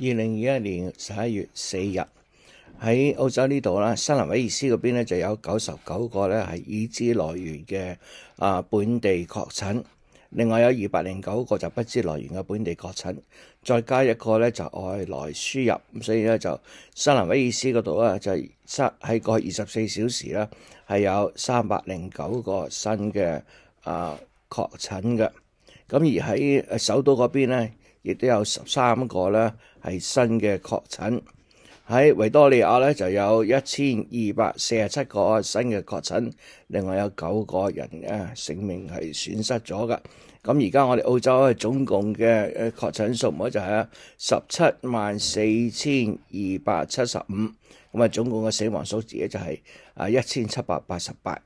二零二一年十一月四日喺澳洲呢度啦，新南威尔斯嗰边咧就有九十九个咧系已知来源嘅啊本地确诊，另外有二百零九个就不知来源嘅本地确诊，再加一个咧就外来输入，咁所以咧就新南威尔斯嗰度啊就三喺过去二十四小时啦系有三百零九个新嘅啊确诊嘅，咁而喺首都嗰边咧。亦都有十三个咧系新嘅确诊喺维多利亚咧就有一千二百四十七个新嘅确诊，另外有九个人嘅性命系损失咗噶。咁而家我哋澳洲系总共嘅确诊数目就系十七万四千二百七十五，咁啊，总共嘅死亡数字咧就系啊一千七百八十八。